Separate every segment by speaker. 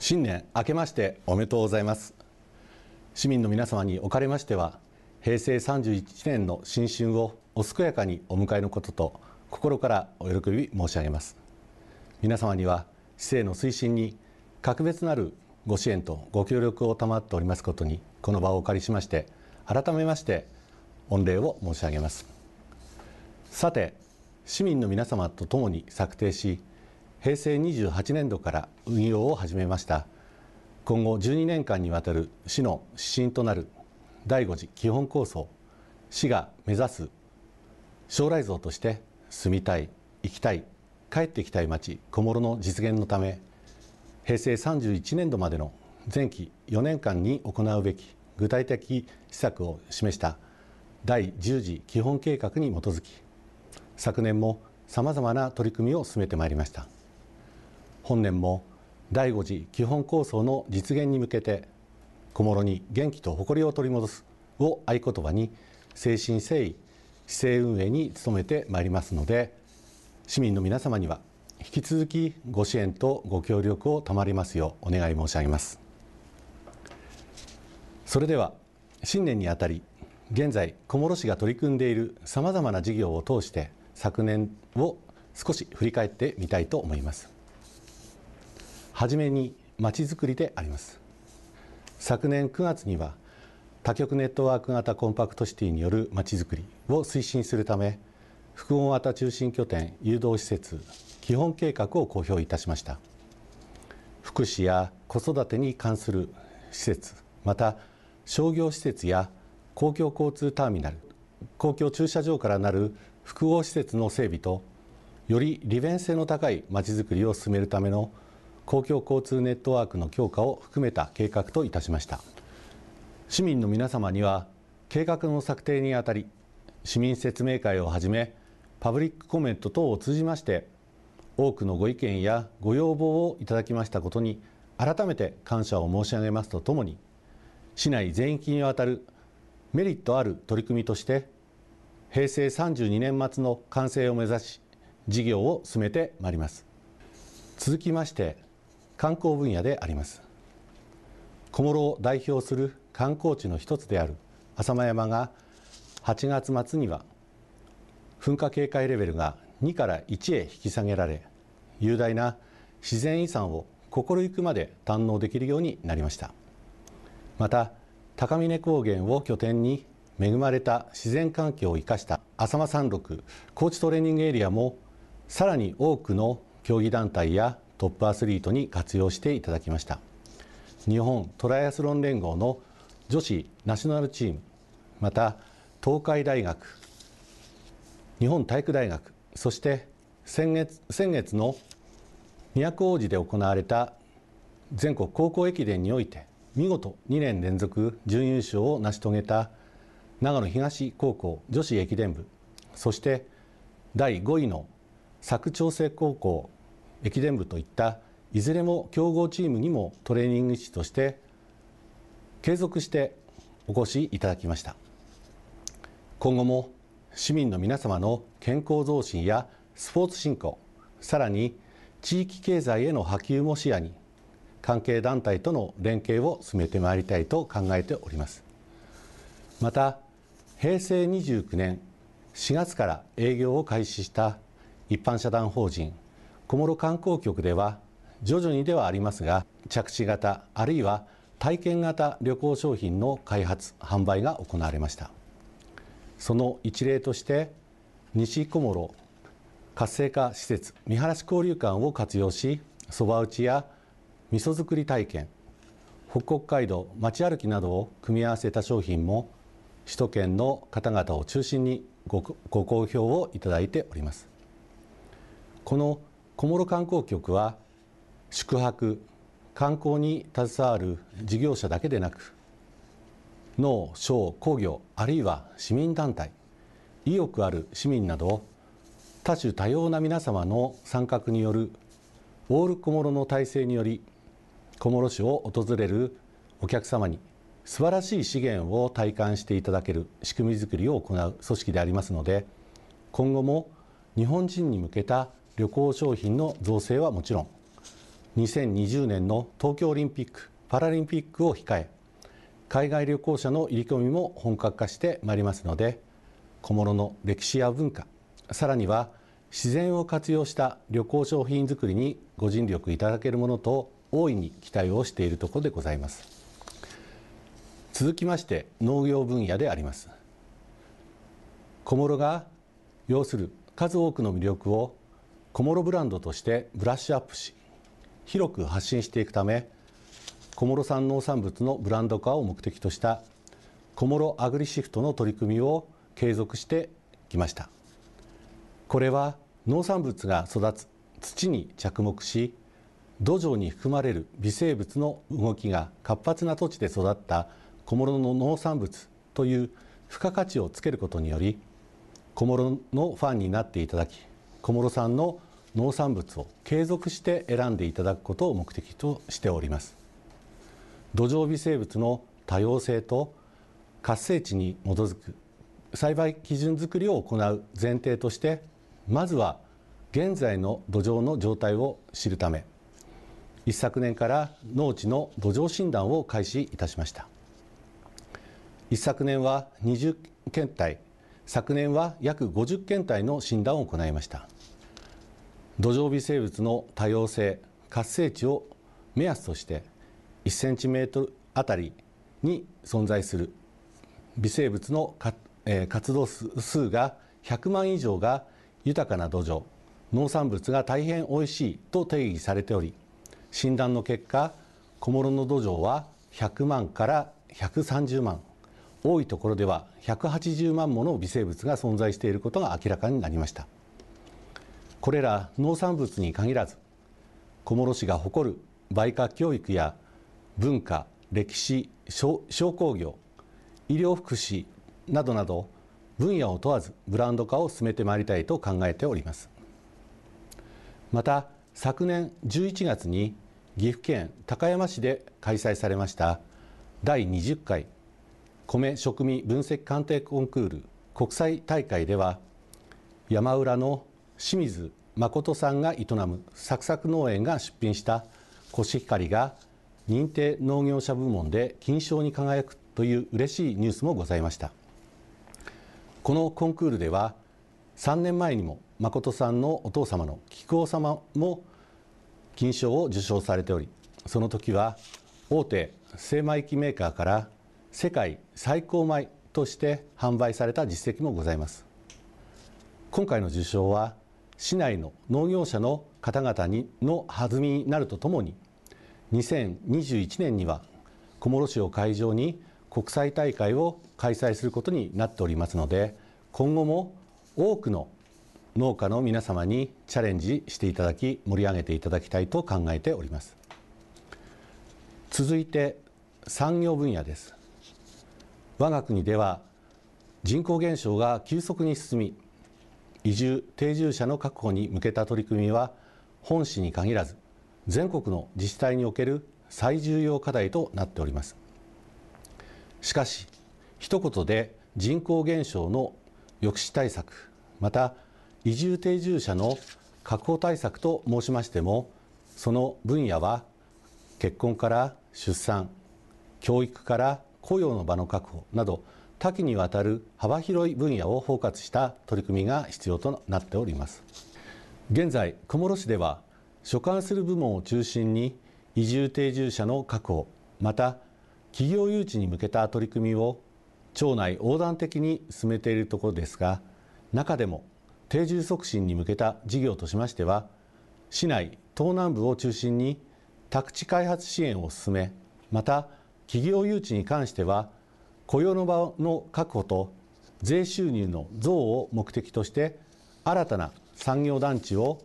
Speaker 1: 新年明けましておめでとうございます市民の皆様におかれましては平成31年の新春をお健やかにお迎えのことと心からお喜び申し上げます皆様には市政の推進に格別なるご支援とご協力を賜っておりますことにこの場をお借りしまして改めまして御礼を申し上げますさて市民の皆様とともに策定し平成28年度から運用を始めました今後12年間にわたる市の指針となる第5次基本構想市が目指す将来像として住みたい生きたい帰ってきたい町小諸の実現のため平成31年度までの前期4年間に行うべき具体的施策を示した第10次基本計画に基づき昨年もさまざまな取り組みを進めてまいりました。本年も第5次基本構想の実現に向けて小諸に元気と誇りを取り戻すを合言葉に誠心誠意市政運営に努めてまいりますので市民の皆様には引き続きご支援とご協力を賜りますようお願い申し上げますそれでは新年にあたり現在小諸市が取り組んでいるさまざまな事業を通して昨年を少し振り返ってみたいと思います初めにまちづくりであります昨年9月には多極ネットワーク型コンパクトシティによるまちづくりを推進するため複合型中心拠点誘導施設基本計画を公表いたしました福祉や子育てに関する施設また商業施設や公共交通ターミナル公共駐車場からなる複合施設の整備とより利便性の高いまちづくりを進めるための公共交通ネットワークの強化を含めた計画といたしました市民の皆様には計画の策定にあたり市民説明会をはじめパブリックコメント等を通じまして多くのご意見やご要望をいただきましたことに改めて感謝を申し上げますとともに市内全域にわたるメリットある取り組みとして平成32年末の完成を目指し事業を進めてまいります続きまして観光分野であります小諸を代表する観光地の一つである浅間山が8月末には噴火警戒レベルが2から1へ引き下げられ雄大な自然遺産を心ゆくまで堪能できるようになりましたまた高峰高原を拠点に恵まれた自然環境を生かした浅間山麓高地トレーニングエリアもさらに多くの競技団体やトップアスリートに活用していただきました日本トライアスロン連合の女子ナショナルチームまた東海大学日本体育大学そして先月先月の都大路で行われた全国高校駅伝において見事2年連続準優勝を成し遂げた長野東高校女子駅伝部そして第5位の佐久長聖高校駅伝部といったいずれも競合チームにもトレーニング士として継続してお越しいただきました今後も市民の皆様の健康増進やスポーツ振興さらに地域経済への波及も視野に関係団体との連携を進めてまいりたいと考えておりますまた平成29年4月から営業を開始した一般社団法人小諸観光局では徐々にではありますが着地型あるいは体験型旅行商品の開発販売が行われましたその一例として西小諸活性化施設見晴らし交流館を活用しそば打ちや味噌作り体験北国街道街歩きなどを組み合わせた商品も首都圏の方々を中心にご好評をいただいておりますこの小諸観光局は宿泊観光に携わる事業者だけでなく農商工業あるいは市民団体意欲ある市民など多種多様な皆様の参画によるオール小諸の体制により小諸市を訪れるお客様に素晴らしい資源を体感していただける仕組みづくりを行う組織でありますので今後も日本人に向けた旅行商品の造成はもちろん2020年の東京オリンピック・パラリンピックを控え海外旅行者の入り込みも本格化してまいりますので小諸の歴史や文化さらには自然を活用した旅行商品づくりにご尽力いただけるものと大いに期待をしているところでございます続きまして農業分野であります小諸が要する数多くの魅力を小諸ブランドとしてブラッシュアップし広く発信していくため小諸産農産物のブランド化を目的とした小諸アグリシフトの取り組みを継続してきましたこれは農産物が育つ土に着目し土壌に含まれる微生物の動きが活発な土地で育った小諸の農産物という付加価値をつけることにより小諸のファンになっていただき小諸産の農産物を継続して選んでいただくことを目的としております土壌微生物の多様性と活性地に基づく栽培基準づくりを行う前提としてまずは現在の土壌の状態を知るため一昨年から農地の土壌診断を開始いたしました一昨年は20検体昨年は約50検体の診断を行いました土壌微生物の多様性活性値を目安として1センチメートルあたりに存在する微生物の活動数が100万以上が豊かな土壌農産物が大変おいしいと定義されており診断の結果小諸の土壌は100万から130万多いところでは180万もの微生物が存在していることが明らかになりました。これら農産物に限らず小諸市が誇る売価教育や文化歴史商工業医療福祉などなど分野を問わずブランド化を進めてまいりたいと考えておりますまた昨年11月に岐阜県高山市で開催されました第20回米食味分析鑑定コンクール国際大会では山浦の清水誠さんが営むサクサク農園が出品したコシヒカリが認定農業者部門で金賞に輝くという嬉しいニュースもございましたこのコンクールでは3年前にも誠さんのお父様の木久扇様も金賞を受賞されておりその時は大手精米機メーカーから世界最高米として販売された実績もございます今回の受賞は市内の農業者の方々にの弾みになるとともに2021年には小諸市を会場に国際大会を開催することになっておりますので今後も多くの農家の皆様にチャレンジしていただき盛り上げていただきたいと考えております続いて産業分野です我が国では人口減少が急速に進み移住・定住者の確保に向けた取り組みは本市に限らず全国の自治体における最重要課題となっておりますしかし一言で人口減少の抑止対策また移住定住者の確保対策と申しましてもその分野は結婚から出産教育から雇用の場の確保など多岐にわたる幅広い分野を包括した取り組みが必要となっております現在小諸市では所管する部門を中心に移住定住者の確保また企業誘致に向けた取り組みを町内横断的に進めているところですが中でも定住促進に向けた事業としましては市内東南部を中心に宅地開発支援を進めまた企業誘致に関しては雇用の場の確保と税収入の増を目的として新たな産業団地を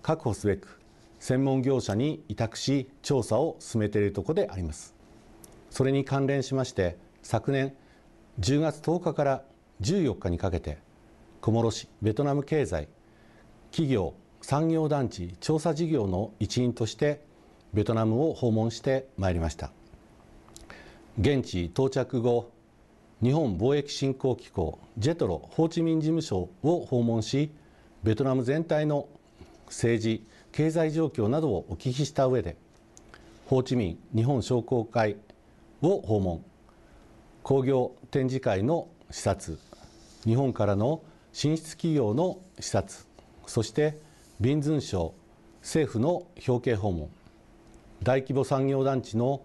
Speaker 1: 確保すべく専門業者に委託し調査を進めているところでありますそれに関連しまして昨年10月10日から14日にかけて小諸市ベトナム経済企業産業団地調査事業の一員としてベトナムを訪問してまいりました現地到着後日本貿易振興機構ジェトロホーチミン事務所を訪問しベトナム全体の政治経済状況などをお聞きした上でホーチミン日本商工会を訪問工業展示会の視察日本からの進出企業の視察そしてビンズン省政府の表敬訪問大規模産業団地の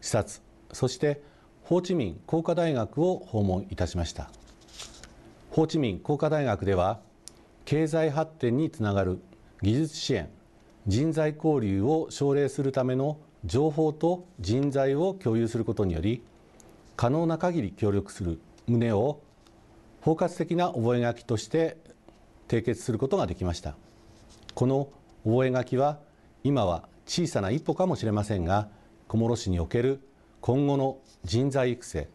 Speaker 1: 視察そしてホーチミン工科大学を訪問いたしましたホーチミン工科大学では経済発展につながる技術支援人材交流を奨励するための情報と人材を共有することにより可能な限り協力する旨を包括的な覚書として締結することができましたこの覚書は今は小さな一歩かもしれませんが小諸市における今後の人材育成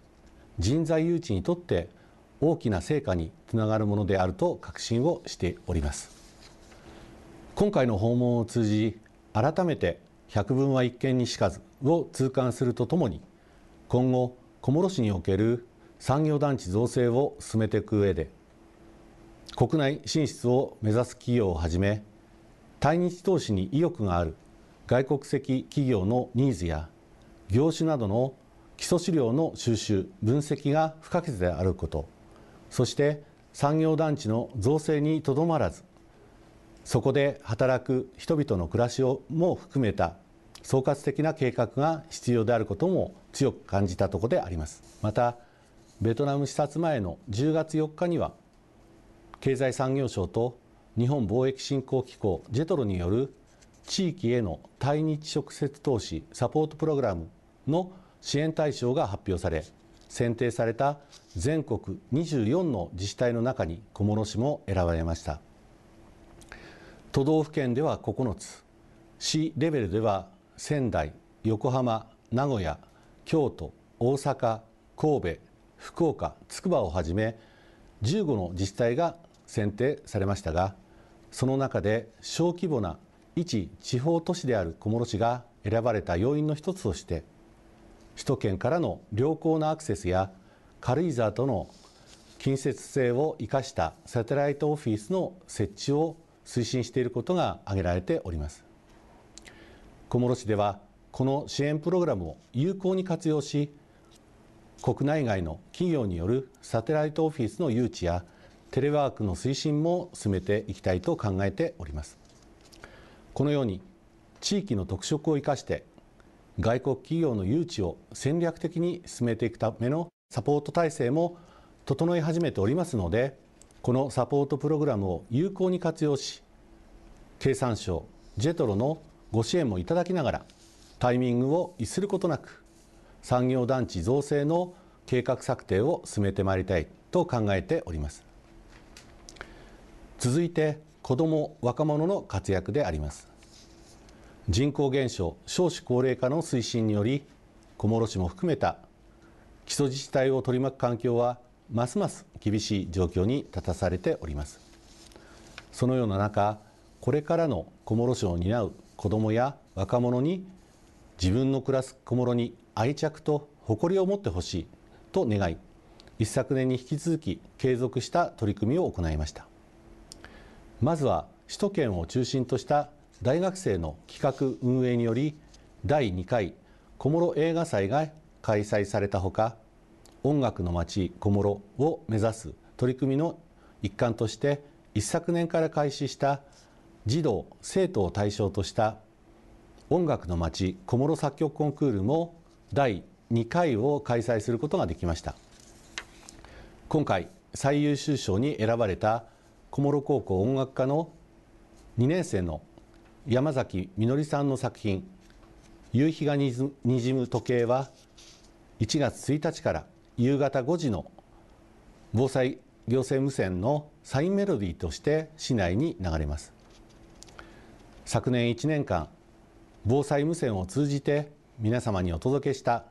Speaker 1: 人材誘致にとって大きな成果につながるものであると確信をしております今回の訪問を通じ改めて百聞は一見にしかずを痛感するとともに今後小諸市における産業団地造成を進めていく上で国内進出を目指す企業をはじめ対日投資に意欲がある外国籍企業のニーズや業種などの基礎資料の収集分析が不可欠であることそして産業団地の造成にとどまらずそこで働く人々の暮らしをも含めた総括的な計画が必要であることも強く感じたところでありますまたベトナム視察前の10月4日には経済産業省と日本貿易振興機構ジェトロによる地域への対日直接投資サポートプログラムの支援対象が発表され選定された全国24の自治体の中に小諸市も選ばれました都道府県では9つ市レベルでは仙台横浜名古屋京都大阪神戸福岡筑波をはじめ15の自治体が選定されましたがその中で小規模な一地方都市である小諸市が選ばれた要因の一つとして首都圏からの良好なアクセスや軽井沢との近接性を生かしたサテライトオフィスの設置を推進していることが挙げられております小諸市ではこの支援プログラムを有効に活用し国内外の企業によるサテライトオフィスの誘致やテレワークの推進も進めていきたいと考えておりますこのように地域の特色を生かして外国企業の誘致を戦略的に進めていくためのサポート体制も整い始めておりますのでこのサポートプログラムを有効に活用し経産省ジェトロのご支援もいただきながらタイミングを逸することなく産業団地造成の計画策定を進めてまいりたいと考えております続いて子ども若者の活躍であります人口減少少子高齢化の推進により小諸市も含めた基礎自治体を取り巻く環境はますます厳しい状況に立たされておりますそのような中これからの小諸市を担う子どもや若者に自分の暮らす小諸に愛着と誇りを持ってほしいと願い一昨年に引き続き継続した取り組みを行いましたまずは首都圏を中心とした大学生の企画運営により第2回小諸映画祭が開催されたほか音楽の街小諸を目指す取り組みの一環として一昨年から開始した児童生徒を対象とした音楽の街小諸作曲コンクールも第2回を開催することができました今回最優秀賞に選ばれた小諸高校音楽科の2年生の山崎みのりさんの作品「夕日がにじむ時計」は1月1日から夕方5時の防災行政無線のサインメロディーとして市内に流れます昨年1年間防災無線を通じて皆様にお届けした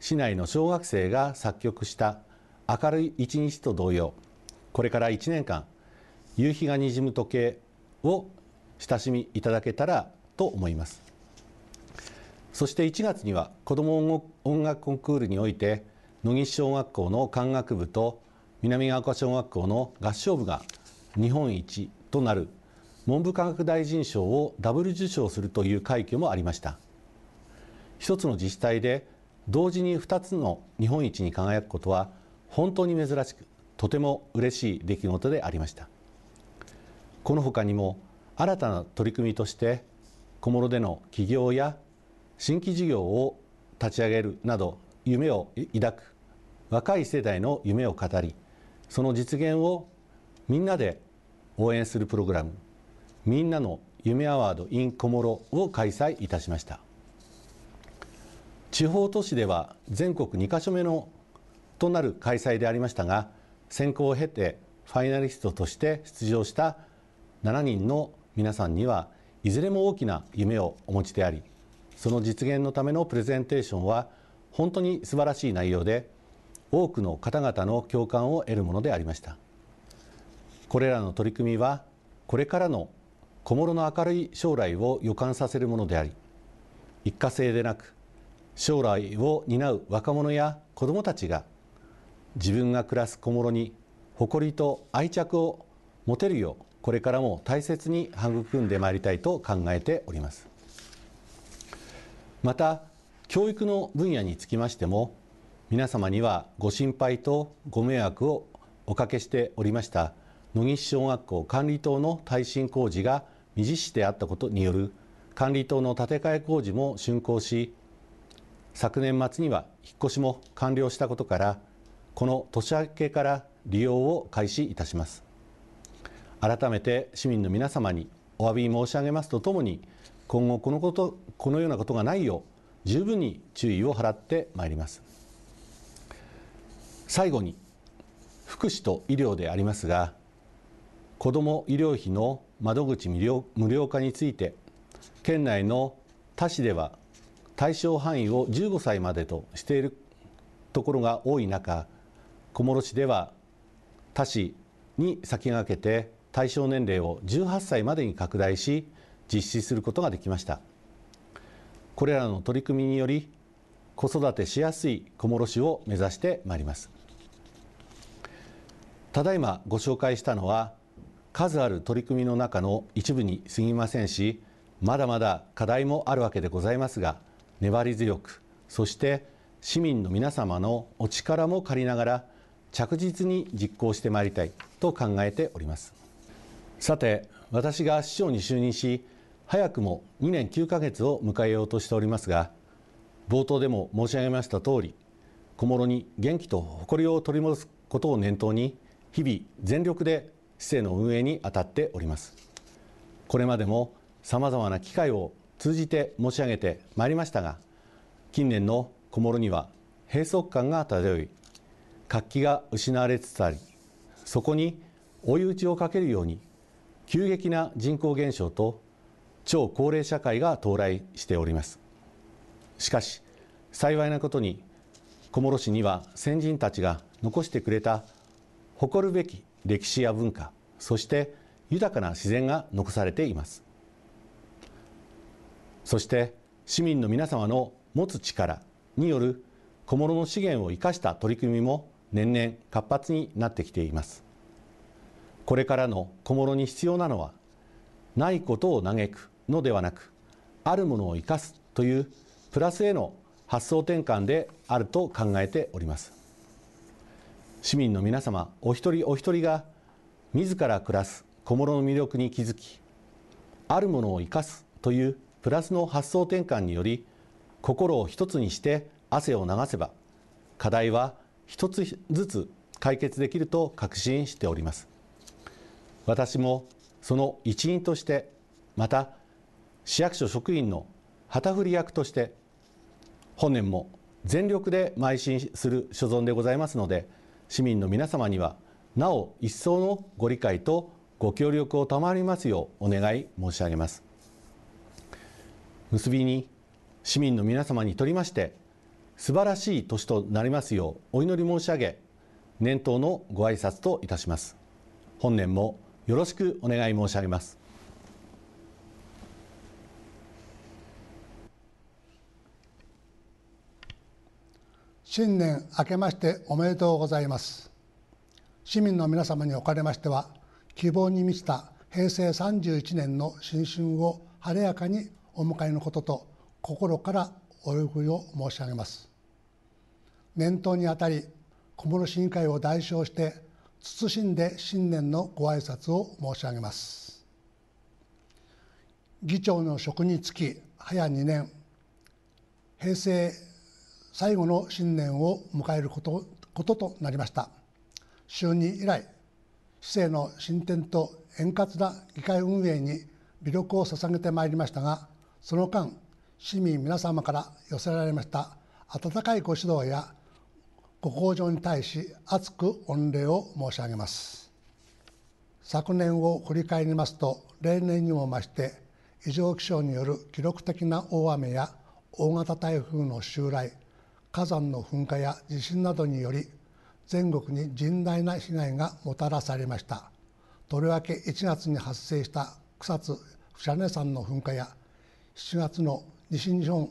Speaker 1: 市内の小学生が作曲した「明るい一日」と同様これから1年間夕日がにじむ時計を親しみいただけたらと思いますそして1月には子ども音楽コンクールにおいて野木小学校の管楽部と南ヶ丘小学校の合唱部が日本一となる文部科学大臣賞をダブル受賞するという快挙もありました一つの自治体で同時に2つの日本一に輝くことは本当に珍しくとても嬉しい出来事でありましたこのほかにも新たな取り組みとして小諸での起業や新規事業を立ち上げるなど夢を抱く若い世代の夢を語りその実現をみんなで応援するプログラム「みんなの夢アワード in 小諸」を開催いたしました地方都市では全国2か所目のとなる開催でありましたが選考を経てファイナリストとして出場した7人の皆さんにはいずれも大きな夢をお持ちでありその実現のためのプレゼンテーションは本当に素晴らしい内容で多くの方々の共感を得るものでありましたこれらの取り組みはこれからの小諸の明るい将来を予感させるものであり一過性でなく将来を担う若者や子どもたちが自分が暮らす小諸に誇りと愛着を持てるようこれからも大切に育んでまいりたいと考えておりますまた教育の分野につきましても皆様にはご心配とご迷惑をおかけしておりました野市小学校管理棟の耐震工事が未実施であったことによる管理棟の建て替え工事も竣工し昨年末には引っ越しも完了したことからこの年明けから利用を開始いたします改めて市民の皆様にお詫び申し上げますとともに今後このことこのようなことがないよう十分に注意を払ってまいります最後に福祉と医療でありますが子ども医療費の窓口無料無料化について県内の他市では対象範囲を15歳までとしているところが多い中小諸市では他市に先駆けて対象年齢を18歳までに拡大し実施することができましたこれらの取り組みにより子育てしやすい小諸市を目指してまいりますただいまご紹介したのは数ある取り組みの中の一部に過ぎませんしまだまだ課題もあるわけでございますが粘り強くそして市民の皆様のお力も借りながら着実に実行してまいりたいと考えております。さて私が市長に就任し早くも2年9ヶ月を迎えようとしておりますが冒頭でも申し上げました通り小諸に元気と誇りを取り戻すことを念頭に日々全力で市政の運営に当たっておりますこれまでもさまざまな機会を通じて申し上げてまいりましたが近年の小諸には閉塞感が漂い活気が失われつつありそこに追い打ちをかけるように急激な人口減少と超高齢社会が到来しておりますしかし幸いなことに小諸市には先人たちが残してくれた誇るべき歴史や文化そして豊かな自然が残されていますそして市民の皆様の持つ力による小諸の資源を生かした取り組みも年々活発になってきていますこれからの小諸に必要なのはないことを嘆くのではなくあるものを生かすというプラスへの発想転換であると考えております市民の皆様お一人お一人が自ら暮らす小諸の魅力に気づきあるものを生かすというプラスの発想転換により心を一つにして汗を流せば課題は一つずつ解決できると確信しております私もその一員としてまた市役所職員の旗振り役として本年も全力で邁進する所存でございますので市民の皆様にはなお一層のご理解とご協力を賜りますようお願い申し上げます結びに市民の皆様にとりまして素晴らしい年となりますようお祈り申し上げ年頭のご挨拶といたします本年もよろしくお願い申し上げます。
Speaker 2: 新年明けましておめでとうございます市民の皆様におかれましては希望に満ちた平成31年の新春を晴れやかにお迎えのことと心からお喜びを申し上げます年頭にあたり小室審議会を代償して謹んで新年のご挨拶を申し上げます議長の職につき早2年平成最後の新年を迎えることこととなりました就任以来市政の進展と円滑な議会運営に魅力を捧げてまいりましたがその間市民皆様から寄せられました温かいご指導やご厚情に対し厚く御礼を申し上げます昨年を振り返りますと例年にも増して異常気象による記録的な大雨や大型台風の襲来火山の噴火や地震などにより全国に甚大な被害がもたらされましたとりわけ1月に発生した草津伏根山の噴火や7月の西日本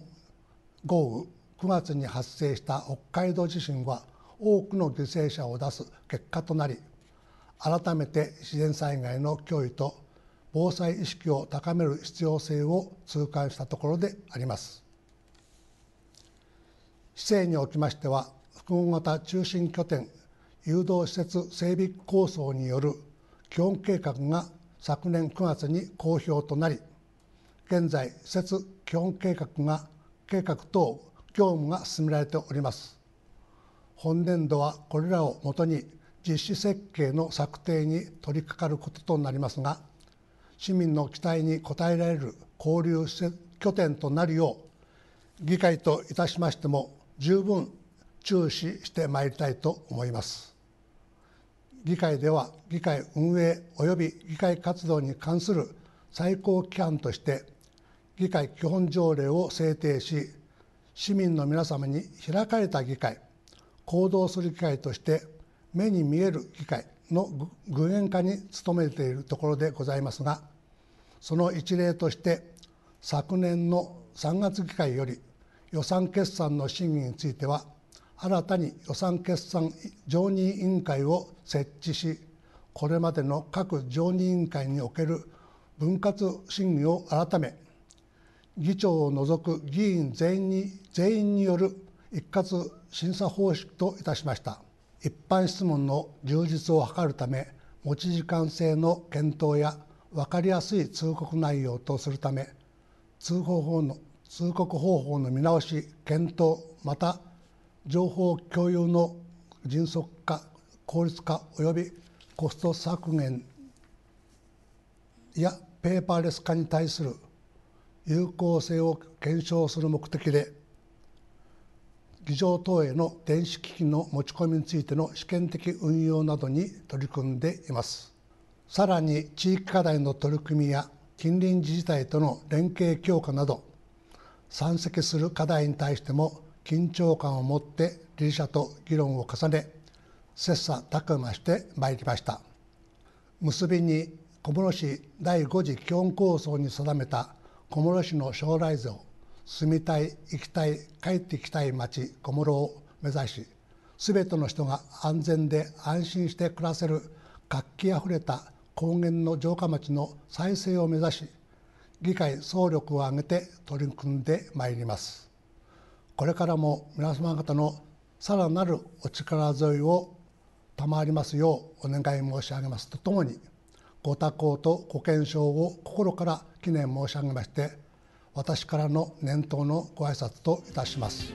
Speaker 2: 豪雨9月に発生した北海道地震は多くの犠牲者を出す結果となり改めて自然災害の脅威と防災意識を高める必要性を痛感したところであります市政におきましては複合型中心拠点誘導施設整備構想による基本計画が昨年9月に公表となり現在施設基本計画が計画等業務が進められております本年度はこれらをもとに実施設計の策定に取り掛かることとなりますが市民の期待に応えられる交流拠点となるよう議会といたしましても十分注視してまいりたいと思います議会では議会運営及び議会活動に関する最高規範として議会基本条例を制定し市民の皆様に開かれた議会行動する機会として目に見える議会の具現化に努めているところでございますがその一例として昨年の3月議会より予算決算の審議については新たに予算決算常任委員会を設置しこれまでの各常任委員会における分割審議を改め議長を除く議員全員に全員による一括審査方式といたしました一般質問の充実を図るため持ち時間制の検討や分かりやすい通告内容とするため通報法の通告方法の見直し検討また情報共有の迅速化効率化及びコスト削減やペーパーレス化に対する有効性を検証する目的で議場等への電子機器の持ち込みについての試験的運用などに取り組んでいますさらに地域課題の取り組みや近隣自治体との連携強化など山積する課題に対しても緊張感を持って理事者と議論を重ね切磋琢磨してまいりました結びに小室市第5次基本構想に定めた小諸市の将来像住みたい行きたい帰ってきたい町小諸を目指し全ての人が安全で安心して暮らせる活気あふれた高原の城下町の再生を目指し議会総力を挙げて取り組んでまいりますこれからも皆様方のさらなるお力添えを賜りますようお願い申し上げますとともにご多幸とご健勝を心から記念申し上げまして私からの年頭のご挨拶といたします。